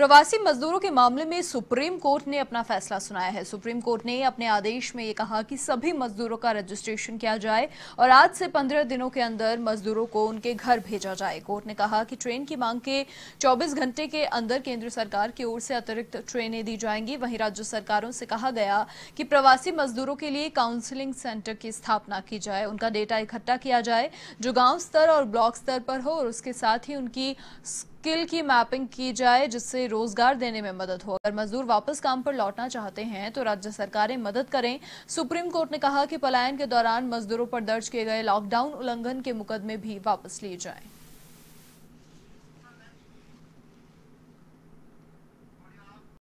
प्रवासी मजदूरों के मामले में सुप्रीम कोर्ट ने अपना फैसला सुनाया है सुप्रीम कोर्ट ने अपने आदेश में ये कहा कि सभी मजदूरों का रजिस्ट्रेशन किया जाए और आज से पंद्रह दिनों के अंदर मजदूरों को उनके घर भेजा जाए कोर्ट ने कहा कि ट्रेन की मांग के 24 घंटे के अंदर केंद्र सरकार की ओर से अतिरिक्त ट्रेनें दी जाएंगी वहीं राज्य सरकारों से कहा गया कि प्रवासी मजदूरों के लिए काउंसिलिंग सेंटर की स्थापना की जाए उनका डेटा इकट्ठा किया जाए जो गांव स्तर और ब्लॉक स्तर पर हो और उसके साथ ही उनकी स्किल की मैपिंग की जाए जिससे रोजगार देने में मदद हो अगर मजदूर वापस काम पर लौटना चाहते हैं तो राज्य सरकारें मदद करें सुप्रीम कोर्ट ने कहा कि पलायन के दौरान मजदूरों पर दर्ज किए गए लॉकडाउन उल्लंघन के मुकदमे भी वापस लिए जाएं